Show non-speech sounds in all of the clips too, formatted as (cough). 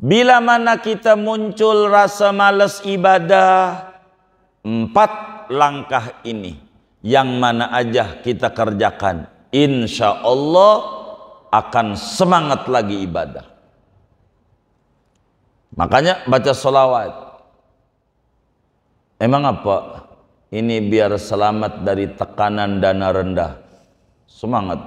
Bila mana kita muncul rasa malas ibadah, empat langkah ini yang mana aja kita kerjakan, insya Allah akan semangat lagi ibadah. Makanya baca solawat. Emang apa? Ini biar selamat dari tekanan dana rendah. Semangat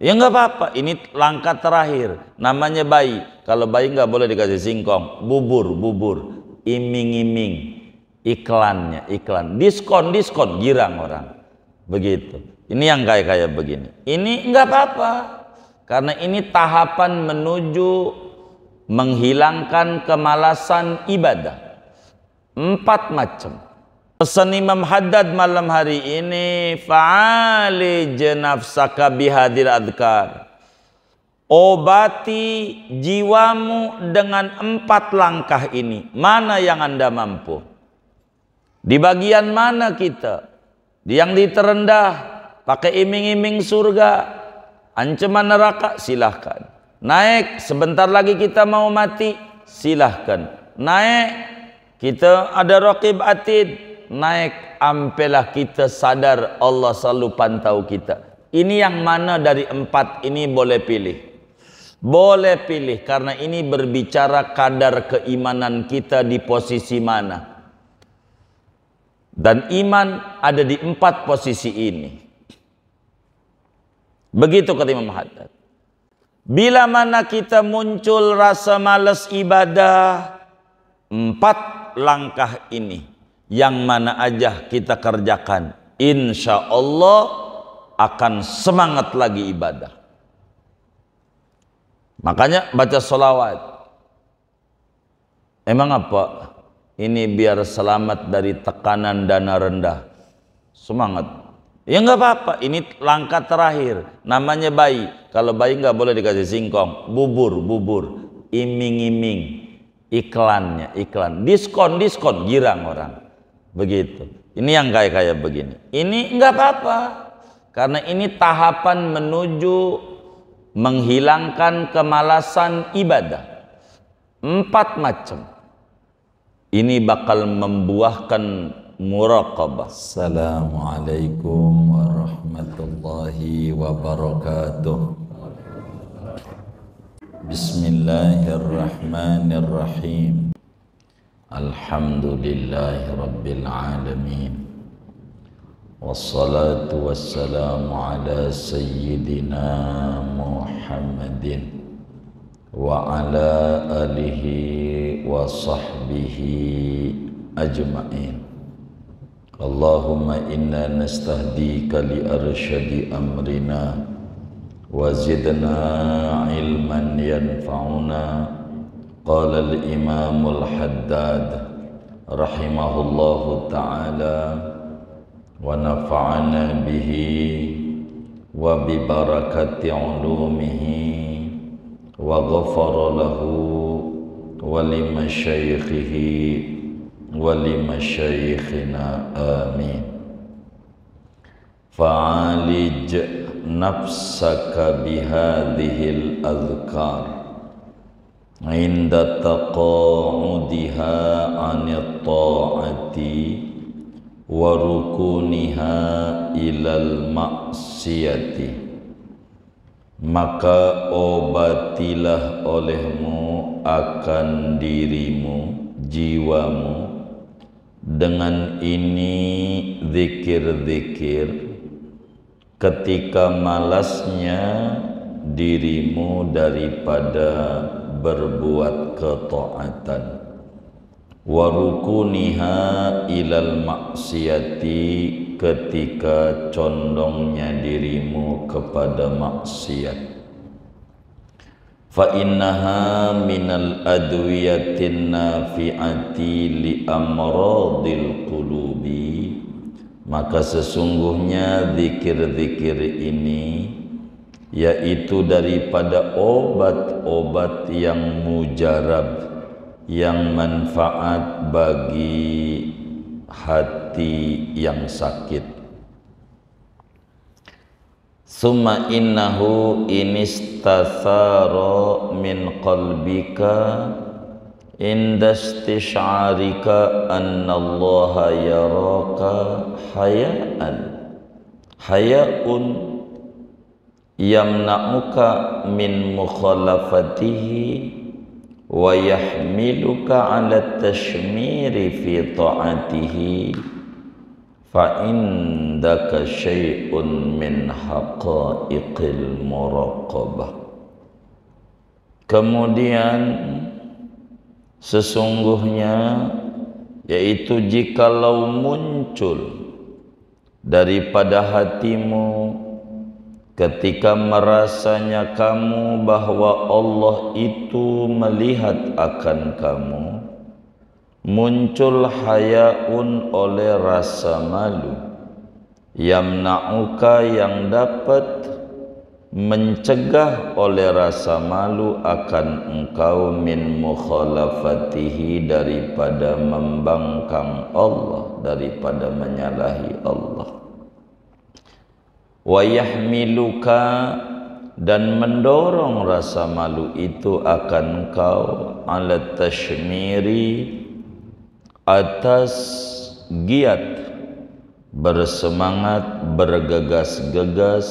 Ya nggak apa-apa, ini langkah terakhir. Namanya bayi. Kalau bayi nggak boleh dikasih singkong, bubur, bubur, iming-iming, iklannya, iklan, diskon, diskon, girang orang. Begitu. Ini yang kayak kayak begini. Ini nggak apa-apa, karena ini tahapan menuju menghilangkan kemalasan ibadah. Empat macam. Pesan Imam Haddad malam hari ini fa'ali jenafsaka bihadil adkar. Obati jiwamu dengan empat langkah ini. Mana yang Anda mampu? Di bagian mana kita? Di yang di terendah, pakai iming-iming surga, ancaman neraka, silahkan. Naik, sebentar lagi kita mau mati, silahkan. Naik, kita ada rakib atid, naik ampelah kita sadar Allah selalu pantau kita. Ini yang mana dari empat ini boleh pilih. Boleh pilih karena ini berbicara kadar keimanan kita di posisi mana. Dan iman ada di empat posisi ini. Begitu kata Imam Haddad. Bila mana kita muncul rasa malas ibadah, empat langkah ini yang mana aja kita kerjakan insya Allah akan semangat lagi ibadah makanya baca solawat emang apa ini biar selamat dari tekanan dana rendah semangat ya nggak apa-apa ini langkah terakhir namanya bayi kalau bayi nggak boleh dikasih singkong bubur bubur iming-iming iklannya iklan diskon diskon girang orang Begitu. Ini yang kayak kayak begini. Ini nggak apa-apa. Karena ini tahapan menuju menghilangkan kemalasan ibadah. Empat macam. Ini bakal membuahkan muraqabah. Assalamualaikum warahmatullahi wabarakatuh. Bismillahirrahmanirrahim. الحمد لله رب العالمين والصلاة والسلام على سيدنا محمد وعلى آله وصحبه أجمعين اللهم إنا نستهديك لأرشد أمرنا وزدنا علما ينفعنا قال الإمام الحداد رحمه الله تعالى ونفعنا به وببركة علومه وغفر له ولمشايخه ولمشايخنا آمين فعالج نفسك بهذه الأذكار inda taqa'udiha anit ta'ati wa rukuniha ilal maksiyati maka obatilah olehmu akan dirimu jiwamu dengan ini zikir-zikir ketika malasnya dirimu daripada berbuat ketaatan wa rukuniha ilal maksiati ketika condongnya dirimu kepada maksiat fa innaha minal adwiyatin nafi'ati li amradil qulubi maka sesungguhnya zikir-zikir ini yaitu daripada obat-obat yang mujarab yang manfaat bagi hati yang sakit summa innahu inistathara min qalbika indastish'arika istish'arika annallaha yaraka hayaan hayaun yamna'uka min mukhalafatihi wa yahmiluka 'ala tashmiri fi ta'atihi fa indaka shay'un min haqa'iqil muraqabah kemudian sesungguhnya yaitu jikalau muncul daripada hatimu ketika merasanya kamu bahwa Allah itu melihat akan kamu muncul hayaun oleh rasa malu yamna'uka yang dapat mencegah oleh rasa malu akan engkau min mukhalafatihi daripada membangkang Allah daripada menyalahi Allah wayahmiluka dan mendorong rasa malu itu akan kau ala tashmiri atas giat bersemangat bergegas-gegas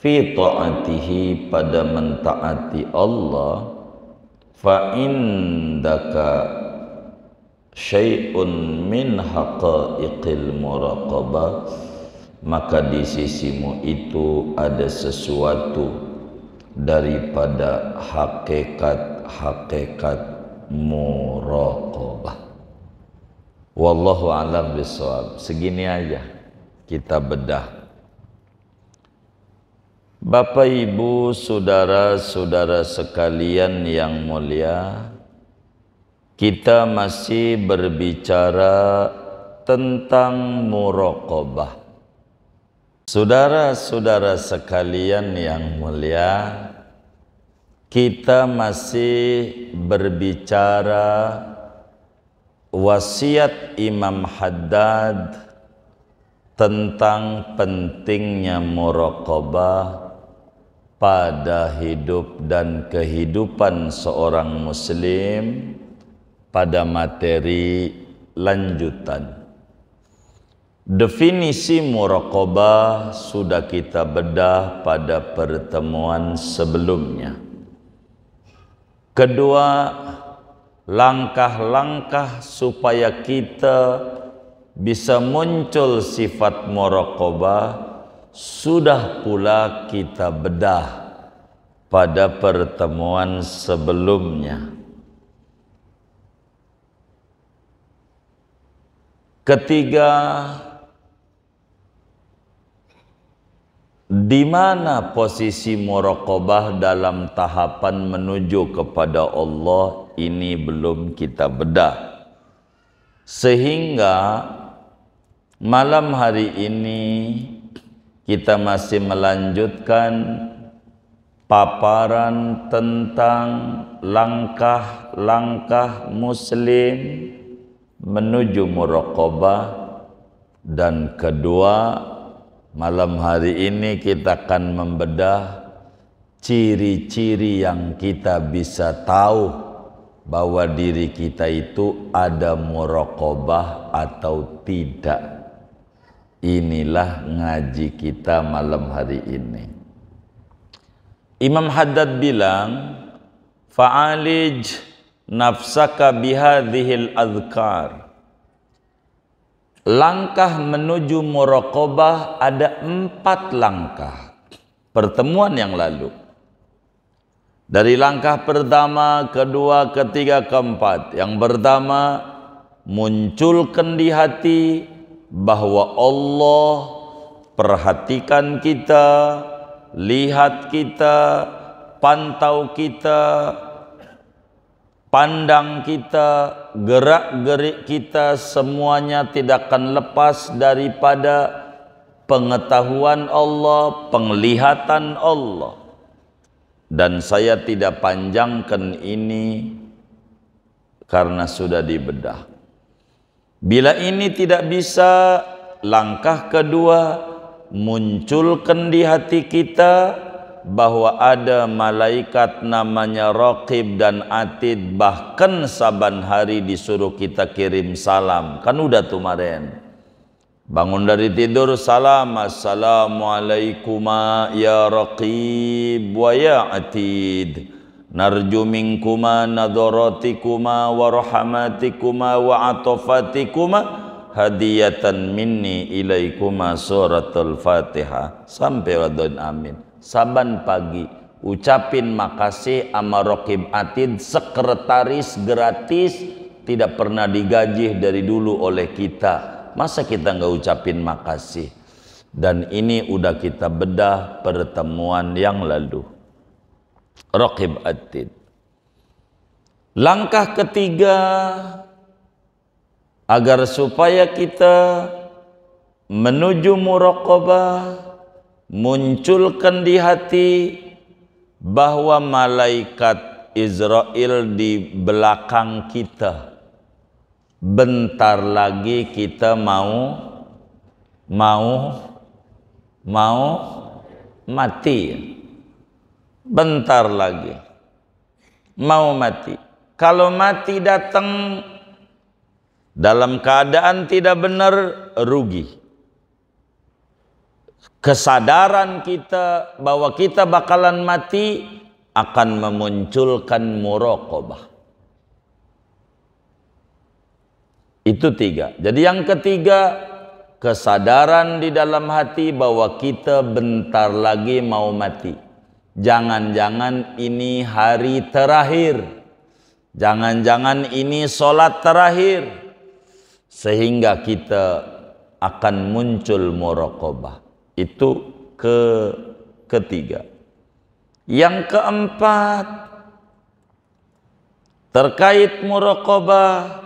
fi ta'atihi pada mentaati Allah fa indaka syai'un min haqa'iqil muraqabah maka di sisimu itu ada sesuatu daripada hakikat-hakikat muraqabah. Wallahu alam bishawab. Segini aja kita bedah. Bapak Ibu, saudara-saudara sekalian yang mulia, kita masih berbicara tentang muraqabah Saudara-saudara sekalian yang mulia, kita masih berbicara wasiat Imam Haddad tentang pentingnya muraqabah pada hidup dan kehidupan seorang muslim pada materi lanjutan. Definisi muraqabah sudah kita bedah pada pertemuan sebelumnya. Kedua, langkah-langkah supaya kita bisa muncul sifat muraqabah sudah pula kita bedah pada pertemuan sebelumnya. Ketiga, di mana posisi muraqabah dalam tahapan menuju kepada Allah ini belum kita bedah. Sehingga malam hari ini kita masih melanjutkan paparan tentang langkah-langkah muslim menuju muraqabah dan kedua Malam hari ini kita akan membedah ciri-ciri yang kita bisa tahu bahwa diri kita itu ada murokobah atau tidak. Inilah ngaji kita malam hari ini. Imam Haddad bilang, Fa'alij nafsaka bihadhil adhkar Langkah menuju murokobah ada empat langkah. Pertemuan yang lalu. Dari langkah pertama, kedua, ketiga, keempat. Yang pertama, munculkan di hati bahwa Allah perhatikan kita, lihat kita, pantau kita, pandang kita, gerak-gerik kita semuanya tidak akan lepas daripada pengetahuan Allah, penglihatan Allah. Dan saya tidak panjangkan ini karena sudah dibedah. Bila ini tidak bisa, langkah kedua munculkan di hati kita bahwa ada malaikat namanya Raqib dan Atid bahkan saban hari disuruh kita kirim salam kan udah tuh kemarin bangun dari tidur salam assalamualaikum ya Raqib wa ya Atid narju minkuma nadaratikuma wa rahmatikuma wa atofatikuma hadiyatan minni ilaikuma suratul fatihah sampai wadun amin saban pagi ucapin makasih ama rokib atid sekretaris gratis tidak pernah digaji dari dulu oleh kita masa kita nggak ucapin makasih dan ini udah kita bedah pertemuan yang lalu rokib atid langkah ketiga agar supaya kita menuju muraqabah munculkan di hati bahwa malaikat Israel di belakang kita. Bentar lagi kita mau mau mau mati. Bentar lagi mau mati. Kalau mati datang dalam keadaan tidak benar rugi kesadaran kita bahwa kita bakalan mati akan memunculkan muraqabah. Itu tiga. Jadi yang ketiga, kesadaran di dalam hati bahwa kita bentar lagi mau mati. Jangan-jangan ini hari terakhir. Jangan-jangan ini solat terakhir. Sehingga kita akan muncul muraqabah. Itu ke ketiga. Yang keempat terkait muraqabah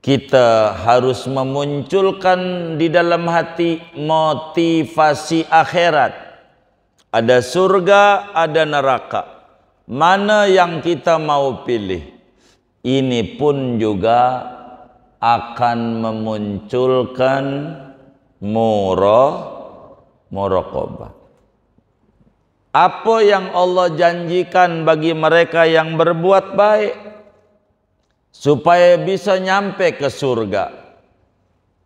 kita harus memunculkan di dalam hati motivasi akhirat. Ada surga, ada neraka. Mana yang kita mau pilih? Ini pun juga akan memunculkan muro muraqabah. Apa yang Allah janjikan bagi mereka yang berbuat baik supaya bisa nyampe ke surga.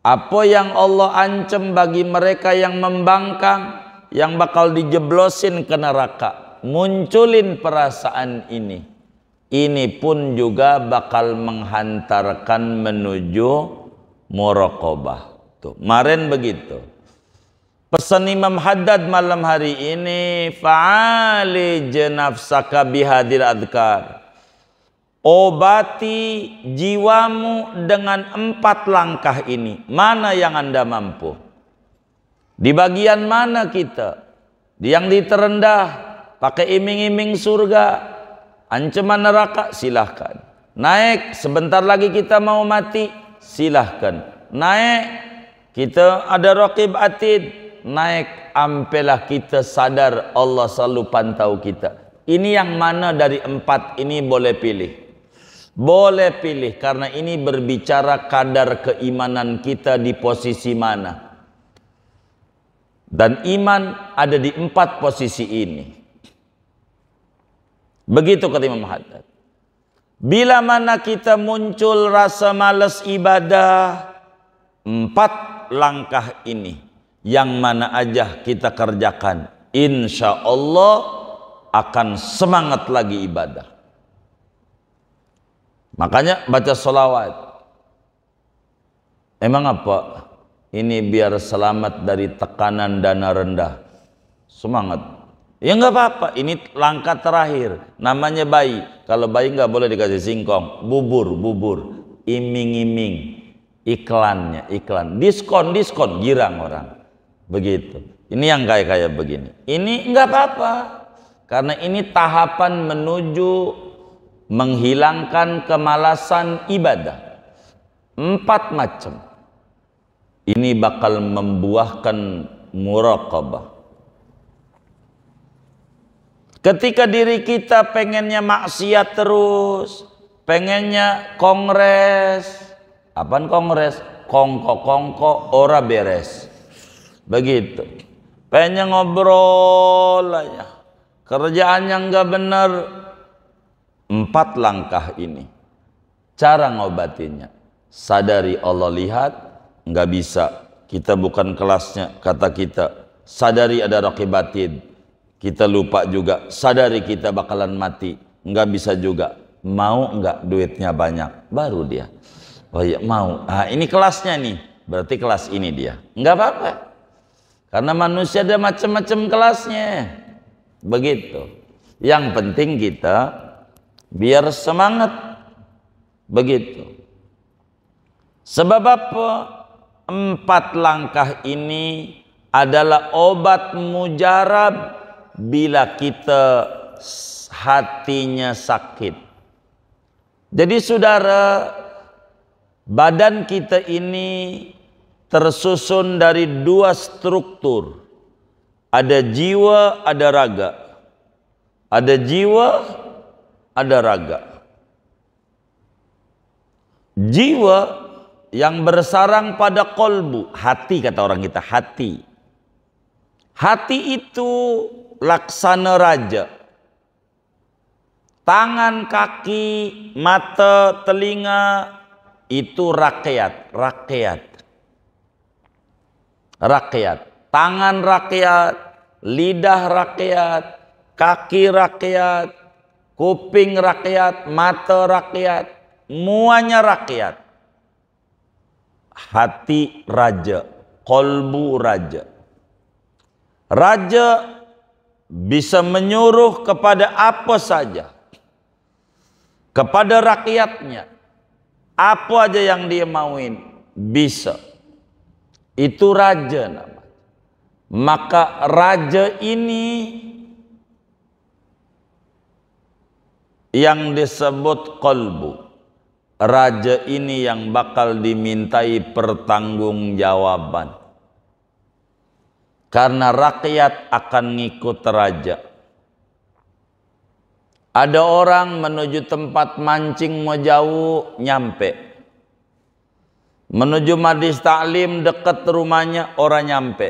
Apa yang Allah ancam bagi mereka yang membangkang yang bakal dijeblosin ke neraka. Munculin perasaan ini. Ini pun juga bakal menghantarkan menuju muraqabah begitu, maren begitu. Pesan Imam Haddad malam hari ini, fa'ali jenafsaka bihadil adkar. Obati jiwamu dengan empat langkah ini. Mana yang Anda mampu? Di bagian mana kita? Di yang di terendah, pakai iming-iming surga, ancaman neraka, silahkan. Naik, sebentar lagi kita mau mati, silahkan. Naik, kita ada raqib atid, naik ampelah kita sadar Allah selalu pantau kita. Ini yang mana dari empat ini boleh pilih. Boleh pilih karena ini berbicara kadar keimanan kita di posisi mana. Dan iman ada di empat posisi ini. Begitu kata Imam Haddad. Bila mana kita muncul rasa malas ibadah, empat langkah ini yang mana aja kita kerjakan insya Allah akan semangat lagi ibadah makanya baca sholawat emang apa ini biar selamat dari tekanan dana rendah semangat ya nggak apa-apa ini langkah terakhir namanya bayi kalau bayi nggak boleh dikasih singkong bubur bubur iming-iming iklannya, iklan, diskon, diskon, girang orang. Begitu. Ini yang kayak kayak begini. Ini nggak apa-apa. Karena ini tahapan menuju menghilangkan kemalasan ibadah. Empat macam. Ini bakal membuahkan muraqabah. Ketika diri kita pengennya maksiat terus, pengennya kongres, Apaan kongres? Kongko-kongko ora beres. Begitu. Pengen ngobrol aja. yang nggak benar. Empat langkah ini. Cara ngobatinya. Sadari Allah lihat, nggak bisa. Kita bukan kelasnya, kata kita. Sadari ada rakibatin. Kita lupa juga. Sadari kita bakalan mati. Nggak bisa juga. Mau nggak duitnya banyak? Baru dia. Oh ya mau. Ah ini kelasnya nih. Berarti kelas ini dia. Enggak apa-apa. Karena manusia ada macam-macam kelasnya. Begitu. Yang penting kita biar semangat. Begitu. Sebab apa? Empat langkah ini adalah obat mujarab bila kita hatinya sakit. Jadi saudara Badan kita ini tersusun dari dua struktur. Ada jiwa, ada raga. Ada jiwa, ada raga. Jiwa yang bersarang pada kolbu, hati kata orang kita, hati. Hati itu laksana raja. Tangan, kaki, mata, telinga, itu rakyat, rakyat. Rakyat, tangan rakyat, lidah rakyat, kaki rakyat, kuping rakyat, mata rakyat, muanya rakyat. Hati raja, kolbu raja. Raja bisa menyuruh kepada apa saja kepada rakyatnya apa aja yang dia mauin bisa. Itu raja nama. Maka raja ini yang disebut kolbu. Raja ini yang bakal dimintai pertanggungjawaban. Karena rakyat akan ngikut raja. Ada orang menuju tempat mancing mau jauh nyampe. Menuju madis taklim dekat rumahnya orang nyampe.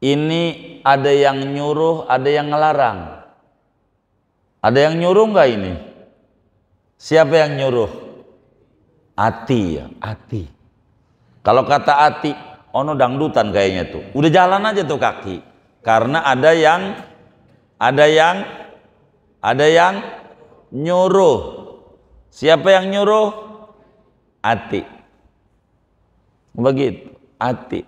Ini ada yang nyuruh, ada yang ngelarang. Ada yang nyuruh enggak ini? Siapa yang nyuruh? Ati ya, Ati. Kalau kata Ati, ono dangdutan kayaknya tuh. Udah jalan aja tuh kaki. Karena ada yang ada yang ada yang nyuruh. Siapa yang nyuruh? Ati. Begitu. Ati.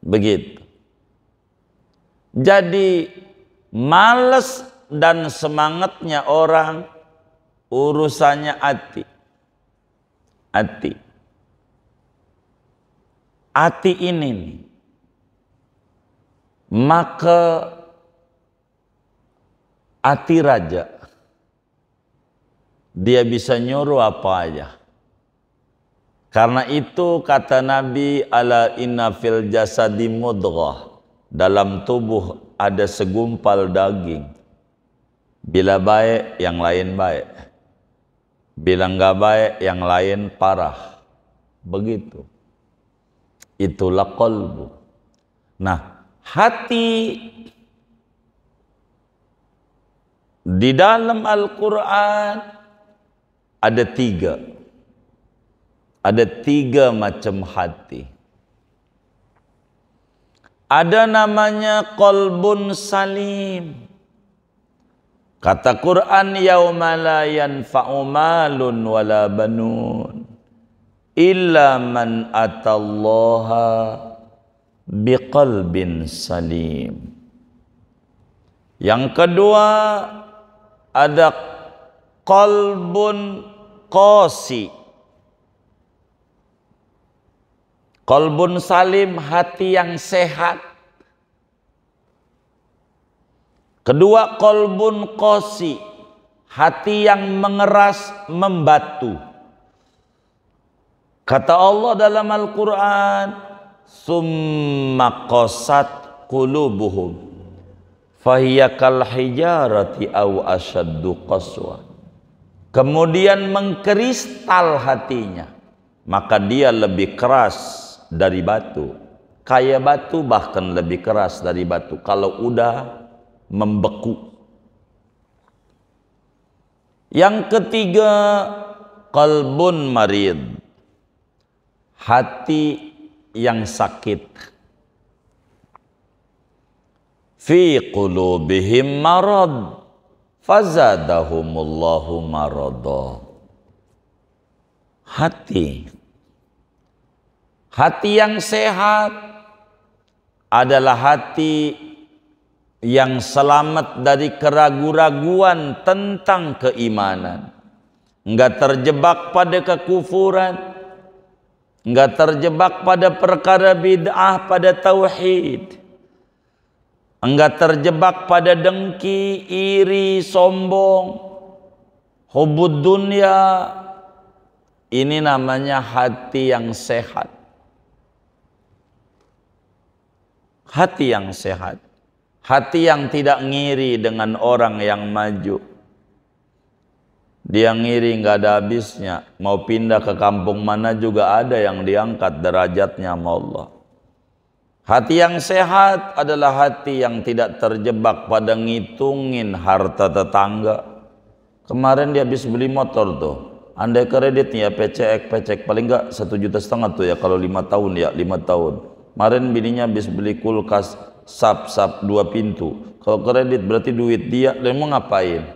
Begitu. Jadi males dan semangatnya orang urusannya ati. Ati. Ati ini nih, maka Ati raja. Dia bisa nyuruh apa aja. Karena itu kata Nabi ala inna fil jasadi mudghah. Dalam tubuh ada segumpal daging. Bila baik, yang lain baik. Bila enggak baik, yang lain parah. Begitu. Itulah kolbu. Nah, hati di dalam Al-Quran ada tiga. Ada tiga macam hati. Ada namanya qalbun salim. Kata Quran yauma la yanfa'u malun wala banun illa man atallaha biqalbin salim. Yang kedua ada kolbun kosi, Kolbun salim, hati yang sehat. Kedua, kolbun kosi, hati yang mengeras, membatu. Kata Allah dalam Al-Quran, Summa kosat kulubuhum fahiya kal hijarati qaswa kemudian mengkristal hatinya maka dia lebih keras dari batu kayak batu bahkan lebih keras dari batu kalau udah membeku yang ketiga kalbun marid hati yang sakit fi qulubihim marad fazadahumullahu marada hati hati yang sehat adalah hati yang selamat dari keraguan-raguan tentang keimanan enggak terjebak pada kekufuran enggak terjebak pada perkara bid'ah pada tauhid Enggak terjebak pada dengki, iri, sombong, hubud dunia. Ini namanya hati yang sehat. Hati yang sehat. Hati yang tidak ngiri dengan orang yang maju. Dia ngiri nggak ada habisnya. Mau pindah ke kampung mana juga ada yang diangkat derajatnya sama Allah. Hati yang sehat adalah hati yang tidak terjebak pada ngitungin harta tetangga. Kemarin dia habis beli motor tuh. Andai kreditnya PCX, PCX paling enggak satu juta setengah tuh ya kalau lima tahun ya lima tahun. Kemarin bininya habis beli kulkas sap sap dua pintu. Kalau kredit berarti duit dia, dia mau ngapain?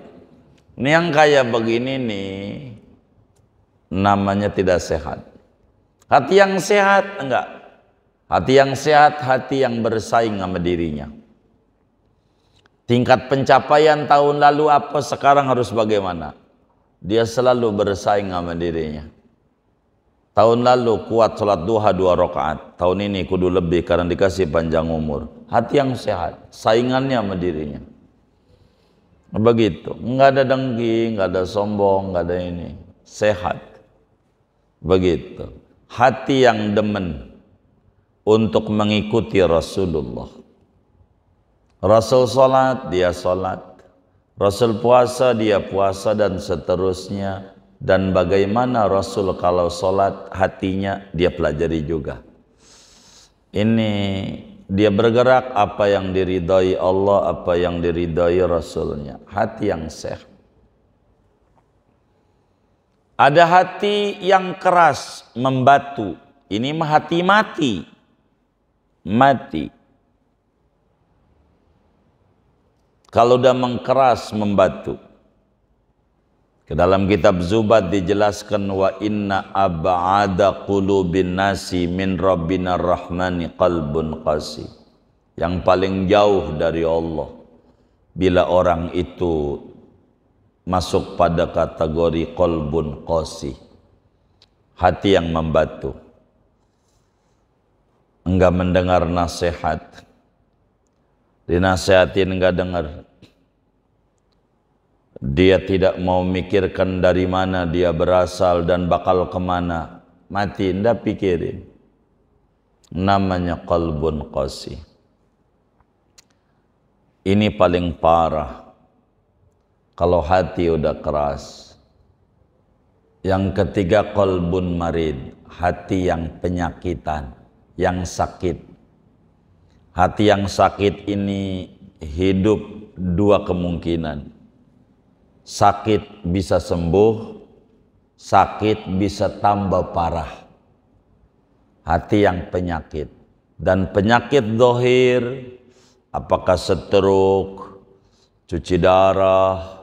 Ini yang kaya begini nih namanya tidak sehat. Hati yang sehat enggak Hati yang sehat, hati yang bersaing sama dirinya. Tingkat pencapaian tahun lalu apa, sekarang harus bagaimana? Dia selalu bersaing sama dirinya. Tahun lalu kuat sholat duha dua rakaat. Tahun ini kudu lebih karena dikasih panjang umur. Hati yang sehat, saingannya sama dirinya. Begitu, nggak ada dengki, nggak ada sombong, nggak ada ini. Sehat. Begitu. Hati yang demen, untuk mengikuti Rasulullah. Rasul salat, dia salat. Rasul puasa, dia puasa dan seterusnya. Dan bagaimana Rasul kalau salat hatinya dia pelajari juga. Ini dia bergerak apa yang diridai Allah, apa yang diridai Rasulnya. Hati yang sehat. Ada hati yang keras, membatu. Ini mah hati mati mati. Kalau udah mengkeras membatu. Ke dalam kitab Zubat dijelaskan wa inna ab'ada qulubin nasi min rabbina rahmani qalbun qasi. Yang paling jauh dari Allah bila orang itu masuk pada kategori qalbun qasi. Hati yang membatu enggak mendengar nasihat. Dinasehatin enggak dengar. Dia tidak mau mikirkan dari mana dia berasal dan bakal kemana. Mati, enggak pikirin. Namanya qalbun qasi. Ini paling parah. Kalau hati udah keras. Yang ketiga qalbun marid, hati yang penyakitan yang sakit. Hati yang sakit ini hidup dua kemungkinan. Sakit bisa sembuh, sakit bisa tambah parah. Hati yang penyakit. Dan penyakit dohir, apakah setruk, cuci darah,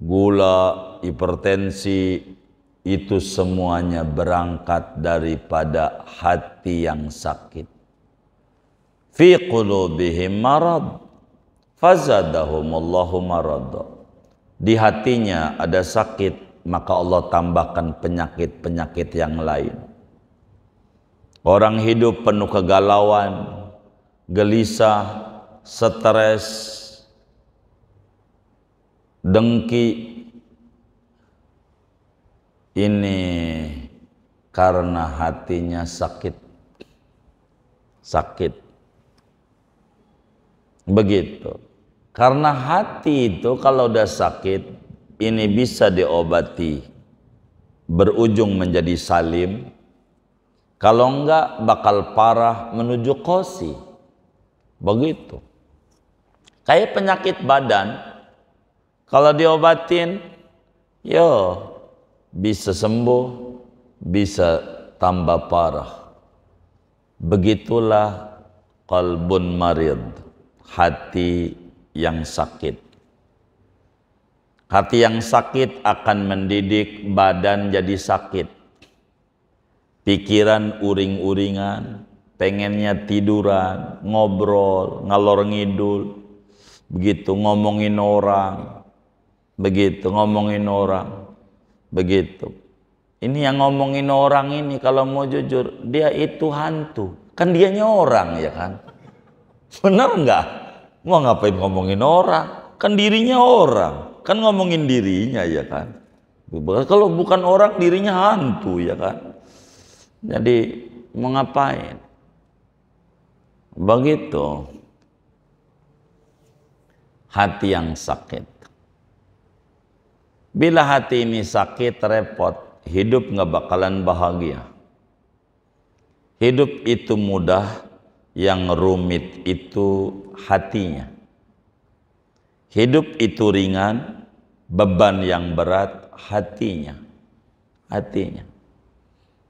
gula, hipertensi, itu semuanya berangkat daripada hati yang sakit. Fi qulubihim marad fazadahumullahu marad. Di hatinya ada sakit, maka Allah tambahkan penyakit-penyakit yang lain. Orang hidup penuh kegalauan, gelisah, stres, dengki, ini karena hatinya sakit sakit begitu karena hati itu kalau udah sakit ini bisa diobati berujung menjadi salim kalau enggak bakal parah menuju kosi begitu kayak penyakit badan kalau diobatin yo bisa sembuh, bisa tambah parah. Begitulah kalbun marid, hati yang sakit. Hati yang sakit akan mendidik badan jadi sakit. Pikiran uring-uringan, pengennya tiduran, ngobrol, ngalor ngidul, begitu ngomongin orang, begitu ngomongin orang. Begitu. Ini yang ngomongin orang ini kalau mau jujur, dia itu hantu. Kan dianya orang ya kan? Benar nggak? Mau ngapain ngomongin orang? Kan dirinya orang. Kan ngomongin dirinya ya kan? Kalau bukan orang dirinya hantu ya kan? Jadi mau ngapain? Begitu. Hati yang sakit Bila hati ini sakit, repot, hidup nggak bakalan bahagia. Hidup itu mudah, yang rumit itu hatinya. Hidup itu ringan, beban yang berat hatinya. Hatinya.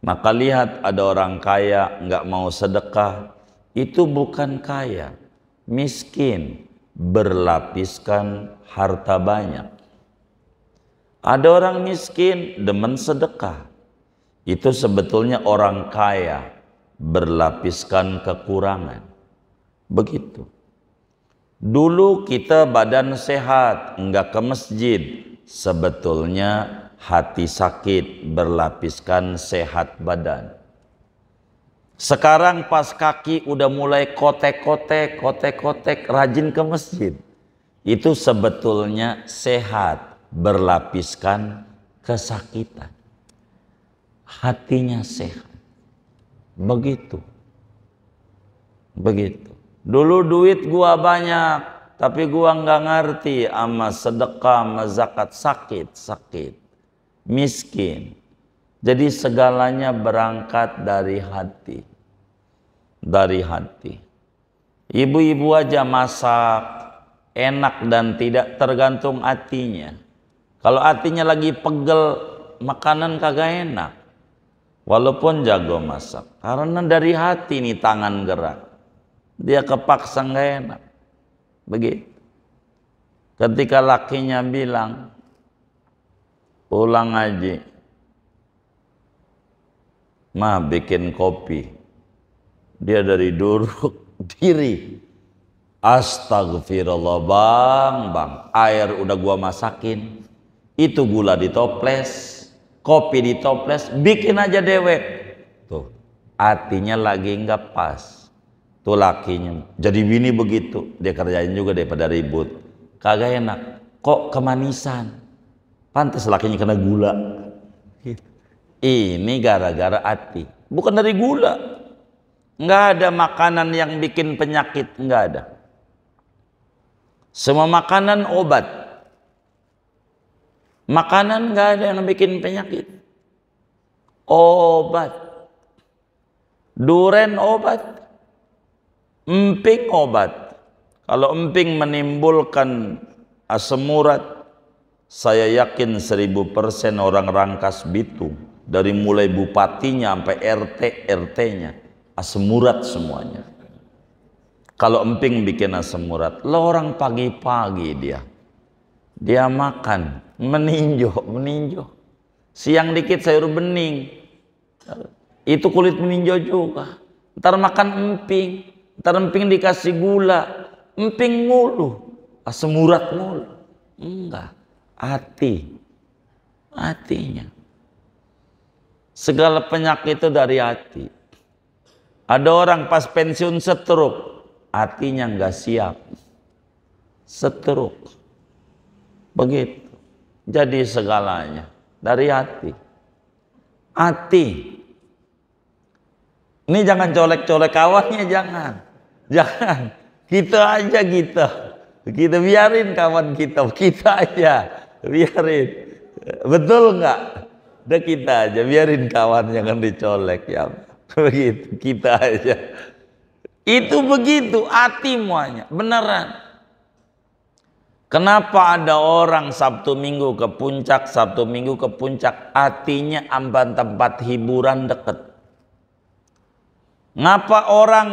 Maka lihat ada orang kaya nggak mau sedekah, itu bukan kaya, miskin, berlapiskan harta banyak. Ada orang miskin demen sedekah. Itu sebetulnya orang kaya berlapiskan kekurangan. Begitu. Dulu kita badan sehat, enggak ke masjid. Sebetulnya hati sakit berlapiskan sehat badan. Sekarang pas kaki udah mulai kotek-kotek, kotek-kotek, rajin ke masjid. Itu sebetulnya sehat berlapiskan kesakitan. Hatinya sehat. Begitu. Begitu. Dulu duit gua banyak, tapi gua nggak ngerti ama sedekah, ama zakat, sakit, sakit. Miskin. Jadi segalanya berangkat dari hati. Dari hati. Ibu-ibu aja masak enak dan tidak tergantung hatinya. Kalau artinya lagi pegel, makanan kagak enak. Walaupun jago masak. Karena dari hati nih tangan gerak. Dia kepaksa nggak enak. Begitu. Ketika lakinya bilang, pulang aja. Mah bikin kopi. Dia dari duruk (laughs) diri. Astagfirullah bang, bang. Air udah gua masakin itu gula di toples, kopi di toples, bikin aja dewek. Tuh, artinya lagi nggak pas. Tuh lakinya. Jadi bini begitu, dia kerjain juga daripada ribut. Kagak enak. Kok kemanisan? Pantas lakinya kena gula. Ini gara-gara hati. Bukan dari gula. Nggak ada makanan yang bikin penyakit, nggak ada. Semua makanan obat Makanan nggak ada yang bikin penyakit. Obat. Duren obat. Emping obat. Kalau emping menimbulkan asam urat, saya yakin seribu persen orang rangkas bitung. Dari mulai bupatinya sampai RT, RT-nya. Asam urat semuanya. Kalau emping bikin asam urat, lo orang pagi-pagi dia. Dia makan, meninjau, meninjau. Siang dikit sayur bening. Itu kulit meninjau juga. Ntar makan emping, ntar emping dikasih gula, emping mulu, asam ah, urat mulu. Enggak, hati. Hatinya. Segala penyakit itu dari hati. Ada orang pas pensiun setruk, hatinya enggak siap. Setruk. Begitu jadi segalanya dari hati. Hati. Ini jangan colek-colek kawannya jangan. Jangan. Kita gitu aja kita. Gitu. Kita gitu, biarin kawan kita, kita aja. Biarin. Betul nggak? Udah kita aja, biarin kawan jangan dicolek ya. Begitu, kita aja. Itu begitu, hati muanya, beneran. Kenapa ada orang Sabtu Minggu ke puncak, Sabtu Minggu ke puncak, artinya amban tempat hiburan deket. Ngapa orang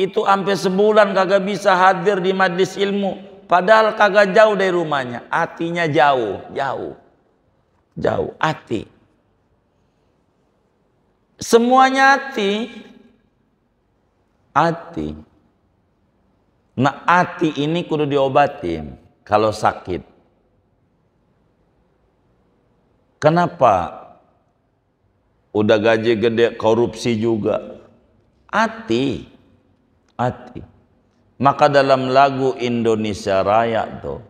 itu hampir sebulan kagak bisa hadir di majlis ilmu, padahal kagak jauh dari rumahnya, artinya jauh, jauh, jauh, hati. Semuanya hati, hati. Nah hati ini kudu diobatin kalau sakit. Kenapa udah gaji gede korupsi juga? Ati, ati. Maka dalam lagu Indonesia Raya tuh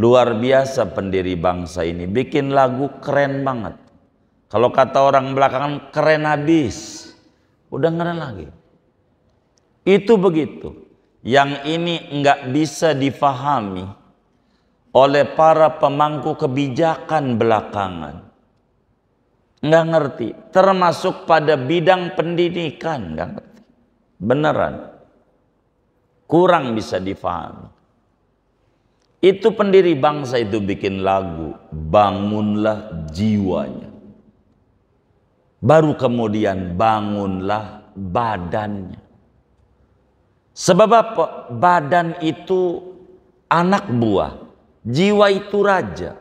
luar biasa pendiri bangsa ini bikin lagu keren banget. Kalau kata orang belakangan keren habis. Udah nggak lagi. Itu begitu. Yang ini nggak bisa difahami oleh para pemangku kebijakan belakangan. Nggak ngerti, termasuk pada bidang pendidikan, nggak ngerti. Beneran. Kurang bisa difahami. Itu pendiri bangsa itu bikin lagu, bangunlah jiwanya. Baru kemudian bangunlah badannya. Sebab apa? Badan itu anak buah Jiwa itu raja.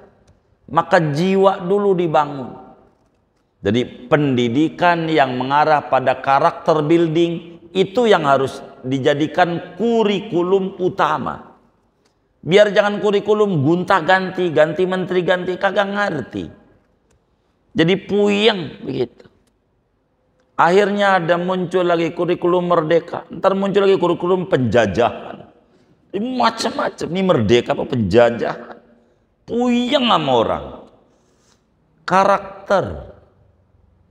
Maka jiwa dulu dibangun. Jadi pendidikan yang mengarah pada karakter building itu yang harus dijadikan kurikulum utama. Biar jangan kurikulum gunta-ganti, ganti menteri, ganti kagak ngerti. Jadi puyeng begitu. Akhirnya ada muncul lagi kurikulum merdeka, ntar muncul lagi kurikulum penjajahan. Ini macam-macam. Ini merdeka apa penjajah? Puyeng sama orang. Karakter.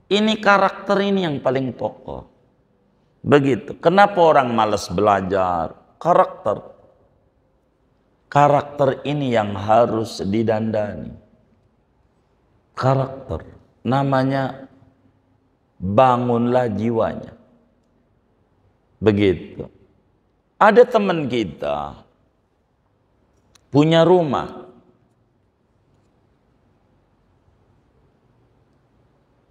Ini karakter ini yang paling pokok. Begitu. Kenapa orang malas belajar? Karakter. Karakter ini yang harus didandani. Karakter. Namanya bangunlah jiwanya. Begitu. Ada teman kita punya rumah.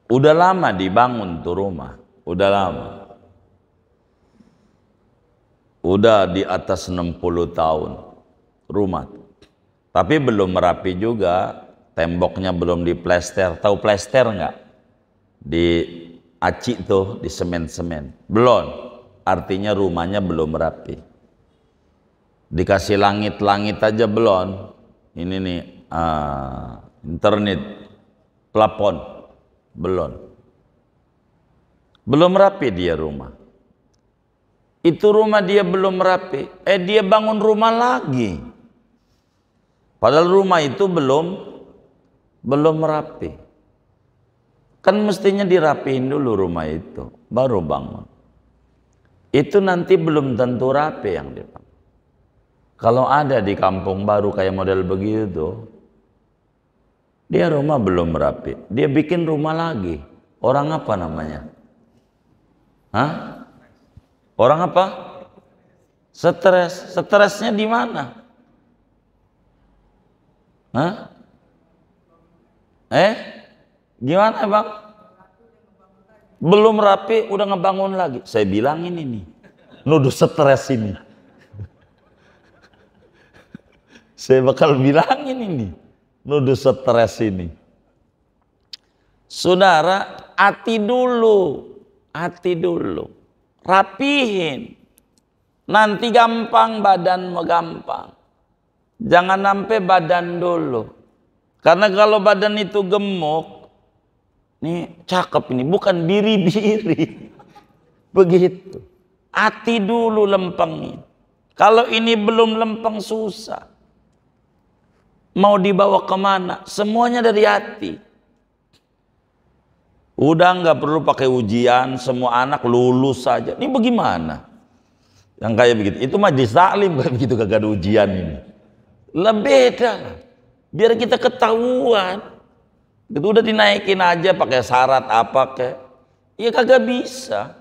Udah lama dibangun tuh rumah, udah lama. Udah di atas 60 tahun rumah. Tapi belum merapi juga, temboknya belum diplester. Tahu plester nggak? Di aci tuh, di semen-semen. Belum artinya rumahnya belum rapi. Dikasih langit-langit aja belum. Ini nih uh, internet plafon belum. Belum rapi dia rumah. Itu rumah dia belum rapi. Eh dia bangun rumah lagi. Padahal rumah itu belum belum rapi. Kan mestinya dirapiin dulu rumah itu, baru bangun itu nanti belum tentu rapi yang dipakai. Kalau ada di kampung baru kayak model begitu, dia rumah belum rapi, dia bikin rumah lagi. Orang apa namanya? Hah? Orang apa? Stres. Stresnya di mana? Hah? Eh? Gimana, Bang? belum rapi udah ngebangun lagi. Saya bilangin ini nuduh stres ini. Saya bakal bilangin ini nuduh stres ini. Saudara, hati dulu, hati dulu. Rapihin. Nanti gampang badan mau gampang. Jangan sampai badan dulu. Karena kalau badan itu gemuk, ini cakep ini, bukan diri biri (laughs) Begitu. Hati dulu lempeng Kalau ini belum lempeng susah. Mau dibawa kemana? Semuanya dari hati. Udah nggak perlu pakai ujian, semua anak lulus saja. Ini bagaimana? Yang kayak begitu. Itu majlis taklim kan (laughs) begitu kagak ada ujian ini. lebih beda. Biar kita ketahuan itu udah dinaikin aja pakai syarat apa kek. Ya kagak bisa.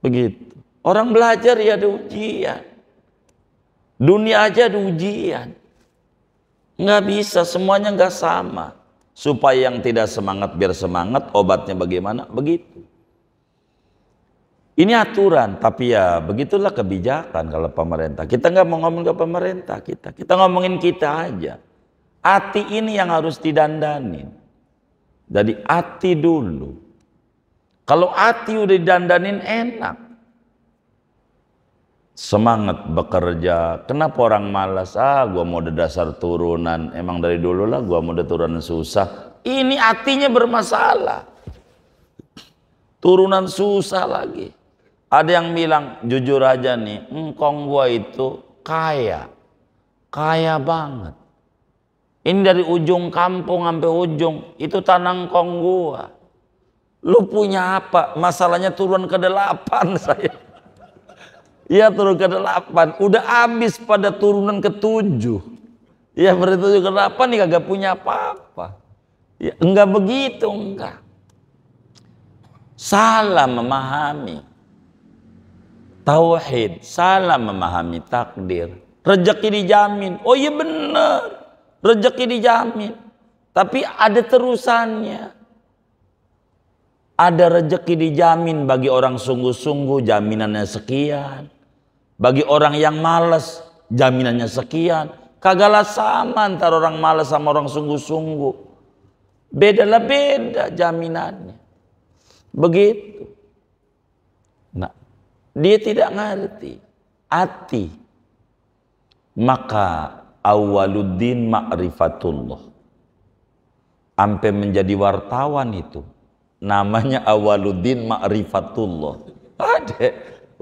Begitu. Orang belajar ya ada ujian. Dunia aja ada ujian. Nggak bisa, semuanya nggak sama. Supaya yang tidak semangat biar semangat, obatnya bagaimana? Begitu. Ini aturan, tapi ya begitulah kebijakan kalau pemerintah. Kita nggak mau ngomong ke pemerintah kita, kita ngomongin kita aja. Hati ini yang harus didandanin. Jadi ati dulu. Kalau ati udah didandanin enak. Semangat bekerja. Kenapa orang malas? Ah, gua mau dasar turunan. Emang dari dulu lah gua mau turunan susah. Ini hatinya bermasalah. Turunan susah lagi. Ada yang bilang, jujur aja nih, engkong gua itu kaya. Kaya banget ini dari ujung kampung sampai ujung. Itu kong gua. Lu punya apa? Masalahnya turun ke delapan (laughs) saya. Iya turun ke delapan. Udah habis pada turunan ke tujuh. Ya berarti ke delapan nih kagak punya apa-apa. Ya, enggak begitu, enggak. Salah memahami tauhid, salah memahami takdir. Rezeki dijamin. Oh iya benar. Rezeki dijamin. Tapi ada terusannya. Ada rezeki dijamin bagi orang sungguh-sungguh jaminannya sekian. Bagi orang yang malas, jaminannya sekian. Kagalah sama antara orang malas sama orang sungguh-sungguh. Beda Bedalah beda jaminannya. Begitu. Nah, dia tidak ngerti hati. Maka awaluddin ma'rifatullah sampai menjadi wartawan itu namanya awaluddin ma'rifatullah ada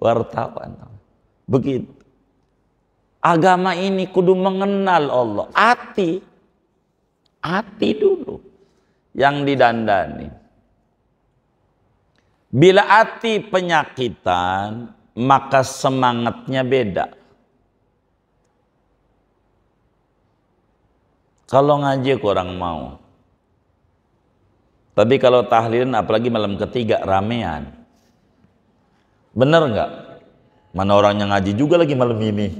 wartawan begitu agama ini kudu mengenal Allah hati hati dulu yang didandani bila hati penyakitan maka semangatnya beda Kalau ngaji kurang mau. Tapi kalau tahlilan apalagi malam ketiga ramean. Benar nggak? Mana orang yang ngaji juga lagi malam ini.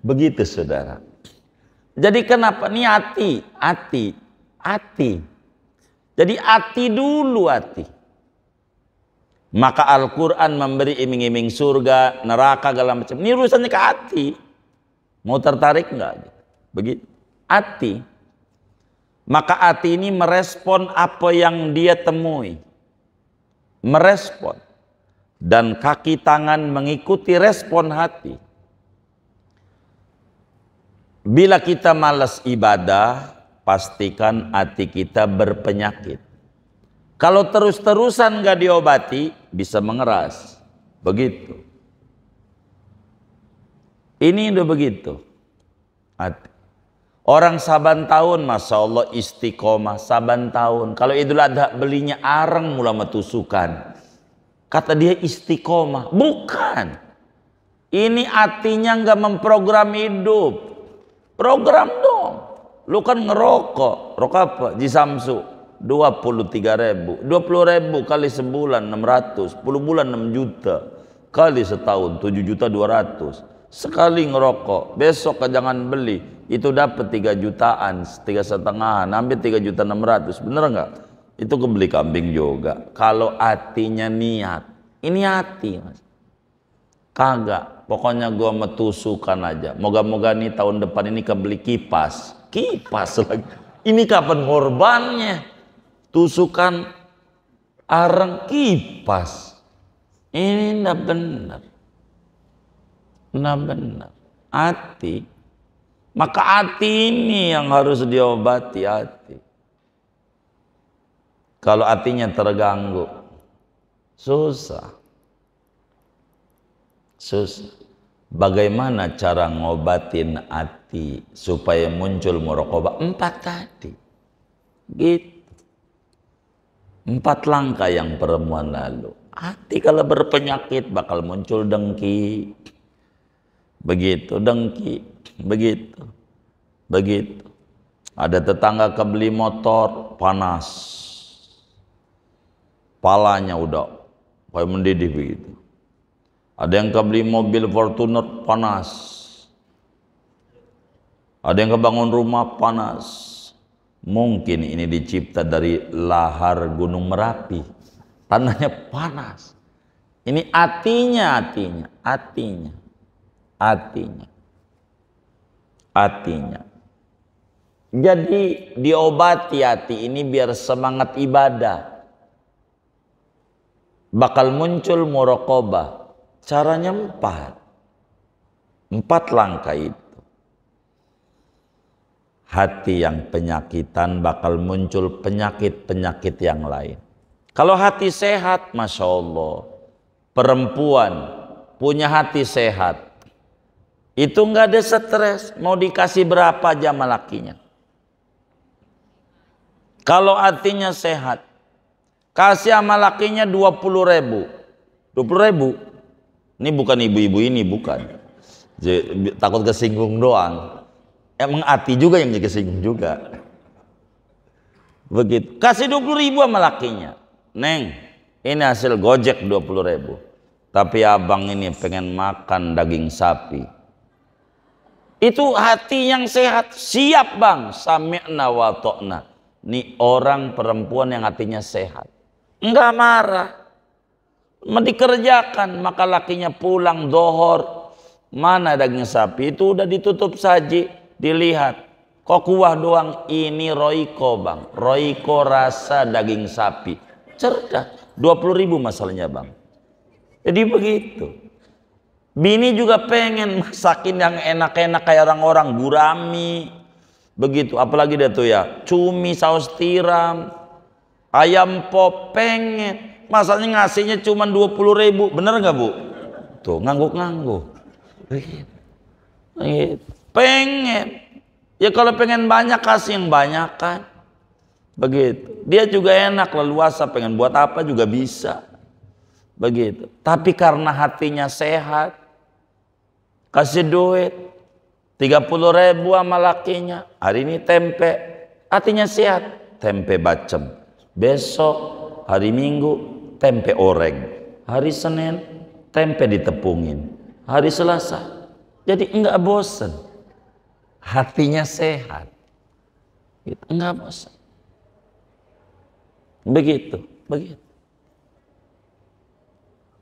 Begitu saudara. Jadi kenapa? Ini hati, hati, hati. Jadi hati dulu hati. Maka Al-Quran memberi iming-iming surga, neraka, segala macam. Ini urusannya ke hati. Mau tertarik nggak? Begitu. Hati. Maka hati ini merespon apa yang dia temui. Merespon. Dan kaki tangan mengikuti respon hati. Bila kita malas ibadah, pastikan hati kita berpenyakit. Kalau terus-terusan gak diobati, bisa mengeras. Begitu. Ini udah begitu. Hati. Orang saban tahun, Masya Allah istiqomah, saban tahun. Kalau idul adha belinya arang mula metusukan. Kata dia istiqomah. Bukan. Ini artinya nggak memprogram hidup. Program dong. Lu kan ngerokok. Rokok apa? dua puluh tiga ribu. dua puluh ribu kali sebulan enam ratus, 10 bulan enam juta. Kali setahun tujuh juta dua ratus sekali ngerokok besok jangan beli itu dapat tiga jutaan tiga setengah hampir tiga juta enam ratus bener nggak itu kebeli kambing juga kalau hatinya niat ini hati mas kagak pokoknya gua metusukan aja moga-moga nih tahun depan ini kebeli kipas kipas lagi ini kapan korbannya tusukan arang kipas ini ndak bener Nah benar. Hati. Maka hati ini yang harus diobati hati. Kalau hatinya terganggu. Susah. Susah. Bagaimana cara ngobatin hati supaya muncul murokoba Empat tadi. Gitu. Empat langkah yang perempuan lalu. Hati kalau berpenyakit bakal muncul dengki, begitu dengki, begitu, begitu. Ada tetangga kebeli motor panas, palanya udah kayak mendidih begitu. Ada yang kebeli mobil Fortuner panas, ada yang kebangun rumah panas. Mungkin ini dicipta dari lahar Gunung Merapi. Tanahnya panas. Ini hatinya hatinya hatinya Artinya. Artinya. Jadi diobati hati ini biar semangat ibadah. Bakal muncul murokobah. Caranya empat. Empat langkah itu. Hati yang penyakitan bakal muncul penyakit-penyakit yang lain. Kalau hati sehat, Masya Allah. Perempuan punya hati sehat. Itu nggak ada stres, mau dikasih berapa jam lakinya. Kalau artinya sehat, kasih sama lakinya 20 ribu. 20 ribu? Ini bukan ibu-ibu ini, bukan. Jadi, takut kesinggung doang. Emang hati juga yang kesinggung juga. Begitu. Kasih 20 ribu sama lakinya. Neng, ini hasil gojek 20 ribu. Tapi abang ini pengen makan daging sapi itu hati yang sehat. Siap bang. Sami'na wa to'na. Ini orang perempuan yang hatinya sehat. Enggak marah. Dikerjakan. Maka lakinya pulang dohor. Mana daging sapi itu udah ditutup saji. Dilihat. Kok kuah doang? Ini roiko bang. Roiko rasa daging sapi. Cerdas. 20 ribu masalahnya bang. Jadi begitu. Bini juga pengen masakin yang enak-enak kayak orang-orang gurami. Begitu, apalagi dia tuh ya, cumi saus tiram, ayam pop pengen. Masanya ngasihnya cuma dua puluh ribu, bener nggak bu? Tuh ngangguk-ngangguk. Pengen. Ya kalau pengen banyak kasih yang banyak kan. Begitu. Dia juga enak leluasa pengen buat apa juga bisa. Begitu. Tapi karena hatinya sehat, kasih duit 30 ribu sama lakinya hari ini tempe artinya sehat tempe bacem besok hari minggu tempe oreng hari Senin tempe ditepungin hari Selasa jadi enggak bosen hatinya sehat gitu. enggak bosen begitu begitu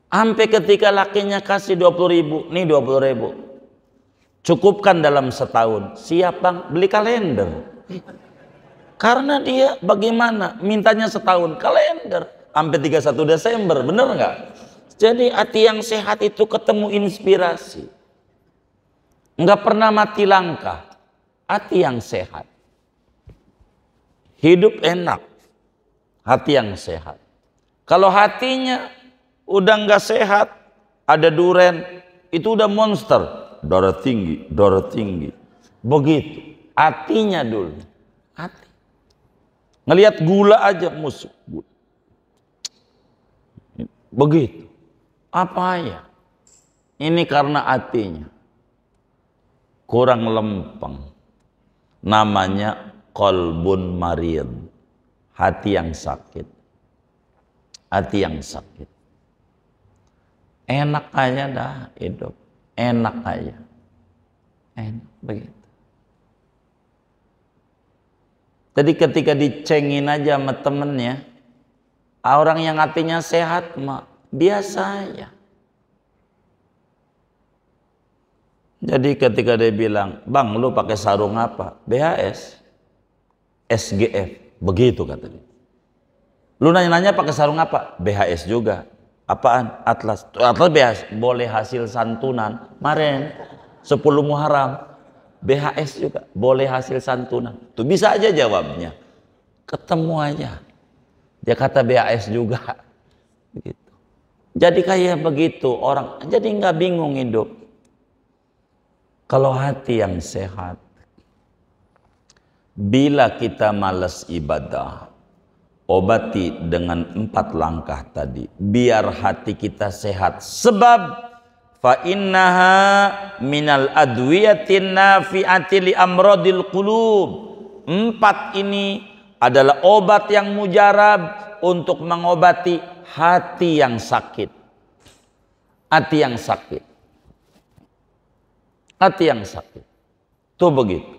Sampai ketika lakinya kasih 20 ribu, nih 20 ribu. Cukupkan dalam setahun. Siap bang, beli kalender. Karena dia bagaimana, mintanya setahun, kalender. Sampai 31 Desember, bener nggak? Jadi hati yang sehat itu ketemu inspirasi. Nggak pernah mati langkah. Hati yang sehat. Hidup enak. Hati yang sehat. Kalau hatinya udah nggak sehat, ada duren, itu udah monster, darah tinggi, darah tinggi. Begitu, hatinya dulu, hati. Ngelihat gula aja musuh. Begitu. Apa ya? Ini karena hatinya kurang lempeng. Namanya kolbun marid. Hati yang sakit. Hati yang sakit enak aja dah hidup enak aja enak begitu jadi ketika dicengin aja sama temennya orang yang hatinya sehat mah biasa aja jadi ketika dia bilang bang lu pakai sarung apa BHS SGF begitu kata dia lu nanya-nanya pakai sarung apa BHS juga apaan atlas atlas BHS boleh hasil santunan kemarin sepuluh muharam? BHS juga boleh hasil santunan tuh bisa aja jawabnya ketemu aja dia kata BHS juga (laughs) begitu jadi kayak begitu orang jadi nggak bingung hidup kalau hati yang sehat bila kita malas ibadah obati dengan empat langkah tadi biar hati kita sehat sebab fa innaha minal adwiyatin nafi'ati li amradil qulub empat ini adalah obat yang mujarab untuk mengobati hati yang sakit hati yang sakit hati yang sakit tuh begitu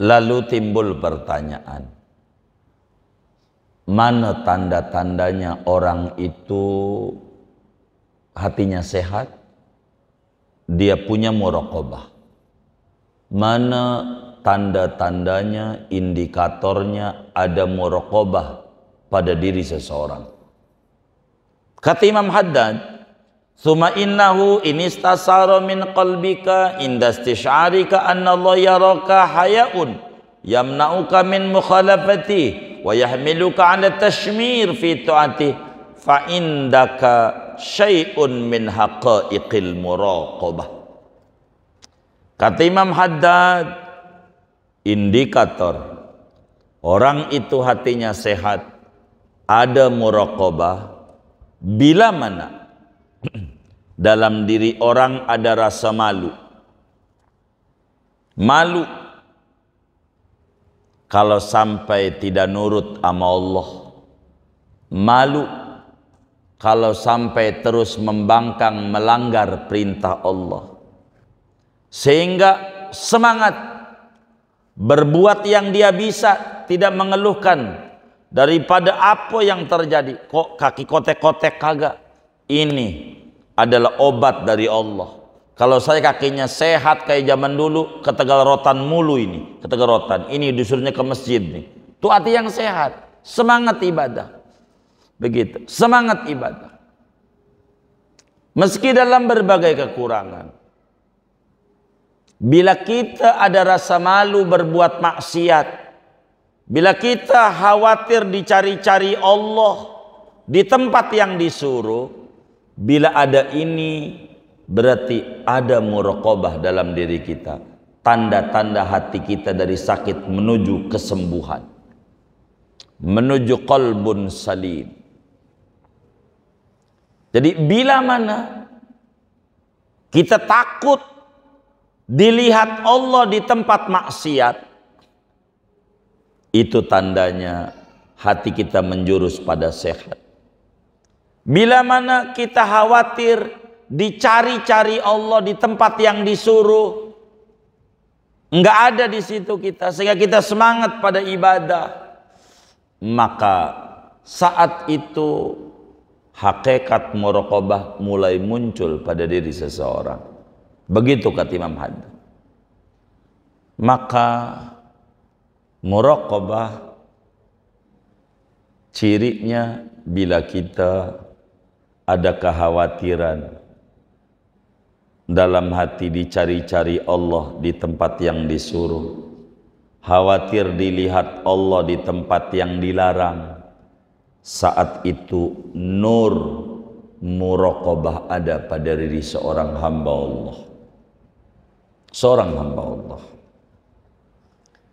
Lalu timbul pertanyaan, mana tanda-tandanya orang itu hatinya sehat? Dia punya murokobah. Mana tanda-tandanya, indikatornya ada murokobah pada diri seseorang? Kata Imam Haddad, Suma innahu inistasara min qalbika indastish'arika anna Allah yaraka hayaun yamna'uka min mukhalafati wa yahmiluka 'ala tashmir fi tu'ati fa indaka syai'un min haqa'iqil muraqabah. Kata Imam Haddad indikator orang itu hatinya sehat ada muraqabah bila mana dalam diri orang ada rasa malu. Malu kalau sampai tidak nurut sama Allah. Malu kalau sampai terus membangkang melanggar perintah Allah. Sehingga semangat berbuat yang dia bisa tidak mengeluhkan daripada apa yang terjadi. Kok kaki kotek-kotek kagak? Ini adalah obat dari Allah. Kalau saya kakinya sehat kayak zaman dulu, ketegal rotan mulu ini, ketegal rotan. Ini disuruhnya ke masjid nih. Itu hati yang sehat, semangat ibadah. Begitu, semangat ibadah. Meski dalam berbagai kekurangan. Bila kita ada rasa malu berbuat maksiat, bila kita khawatir dicari-cari Allah di tempat yang disuruh, Bila ada ini berarti ada murokobah dalam diri kita. Tanda-tanda hati kita dari sakit menuju kesembuhan. Menuju kolbun salim. Jadi bila mana kita takut dilihat Allah di tempat maksiat itu tandanya hati kita menjurus pada sehat Bila mana kita khawatir dicari-cari Allah di tempat yang disuruh, nggak ada di situ kita sehingga kita semangat pada ibadah, maka saat itu hakikat murokobah mulai muncul pada diri seseorang. Begitu kata Imam Haddad. Maka murokobah cirinya bila kita ada kekhawatiran dalam hati dicari-cari Allah di tempat yang disuruh khawatir dilihat Allah di tempat yang dilarang saat itu nur muraqabah ada pada diri seorang hamba Allah seorang hamba Allah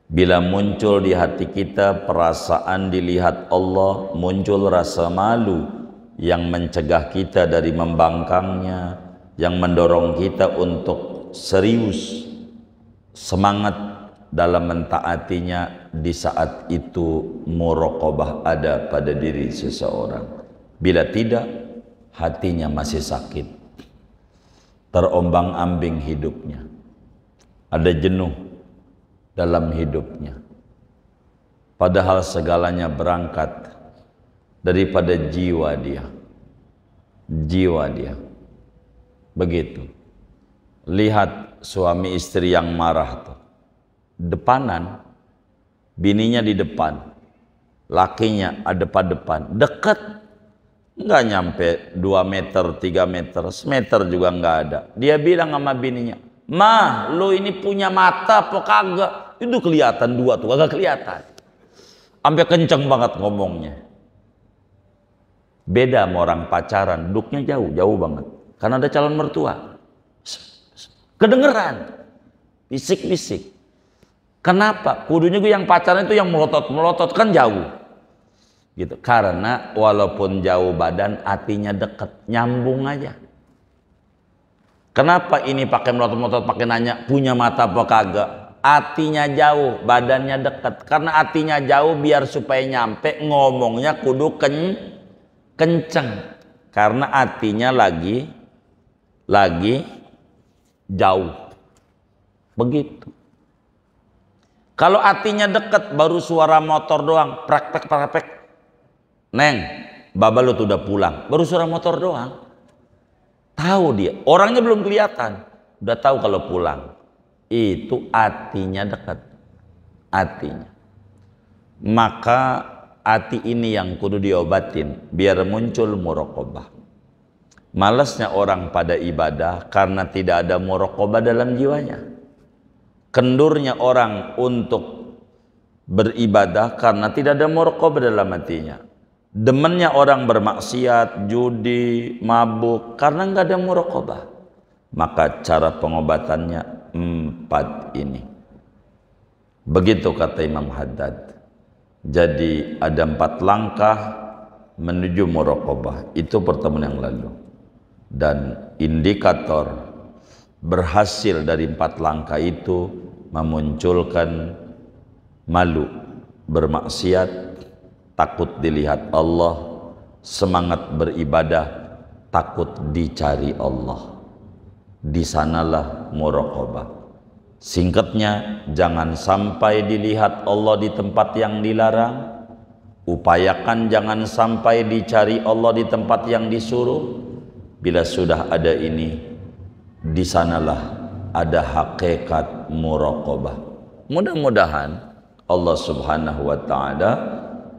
bila muncul di hati kita perasaan dilihat Allah muncul rasa malu yang mencegah kita dari membangkangnya, yang mendorong kita untuk serius semangat dalam mentaatinya di saat itu muraqabah ada pada diri seseorang. Bila tidak, hatinya masih sakit. Terombang-ambing hidupnya. Ada jenuh dalam hidupnya. Padahal segalanya berangkat daripada jiwa dia. Jiwa dia. Begitu. Lihat suami istri yang marah tuh. Depanan, bininya di depan, lakinya ada pada depan, dekat nggak nyampe 2 meter, 3 meter, semeter juga nggak ada. Dia bilang sama bininya, mah lo ini punya mata apa kagak? Itu kelihatan dua tuh, agak kelihatan. Sampai kenceng banget ngomongnya. Beda sama orang pacaran, duduknya jauh, jauh banget. Karena ada calon mertua. Kedengeran. Bisik-bisik. Kenapa? Kudunya gue yang pacaran itu yang melotot-melotot kan jauh. Gitu. Karena walaupun jauh badan, hatinya deket, nyambung aja. Kenapa ini pakai melotot-melotot, pakai nanya punya mata apa kagak? Hatinya jauh, badannya dekat. Karena hatinya jauh biar supaya nyampe ngomongnya kudu kenceng kenceng karena artinya lagi lagi jauh begitu kalau artinya dekat baru suara motor doang praktek praktek neng lu tuh udah pulang baru suara motor doang tahu dia orangnya belum kelihatan udah tahu kalau pulang itu artinya dekat artinya maka hati ini yang kudu diobatin biar muncul murokobah malasnya orang pada ibadah karena tidak ada murokobah dalam jiwanya kendurnya orang untuk beribadah karena tidak ada murokobah dalam hatinya demennya orang bermaksiat judi mabuk karena nggak ada murokobah maka cara pengobatannya empat ini begitu kata Imam Haddad jadi ada empat langkah menuju muraqabah. Itu pertemuan yang lalu. Dan indikator berhasil dari empat langkah itu memunculkan malu, bermaksiat, takut dilihat Allah, semangat beribadah, takut dicari Allah. Di sanalah muraqabah. Singkatnya, jangan sampai dilihat Allah di tempat yang dilarang. Upayakan jangan sampai dicari Allah di tempat yang disuruh. Bila sudah ada ini, di sanalah ada hakikat muraqabah. Mudah-mudahan Allah Subhanahu wa taala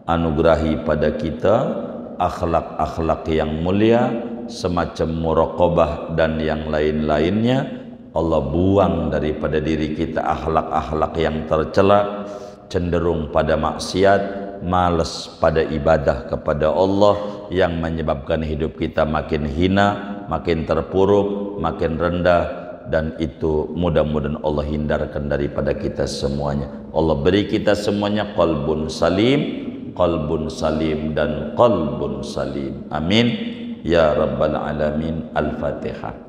anugerahi pada kita akhlak-akhlak yang mulia semacam muraqabah dan yang lain-lainnya. Allah buang daripada diri kita akhlak-akhlak yang tercela, cenderung pada maksiat, malas pada ibadah kepada Allah yang menyebabkan hidup kita makin hina, makin terpuruk, makin rendah dan itu mudah-mudahan Allah hindarkan daripada kita semuanya. Allah beri kita semuanya qalbun salim, qalbun salim dan qalbun salim. Amin. Ya Rabbal Alamin. Al-Fatihah.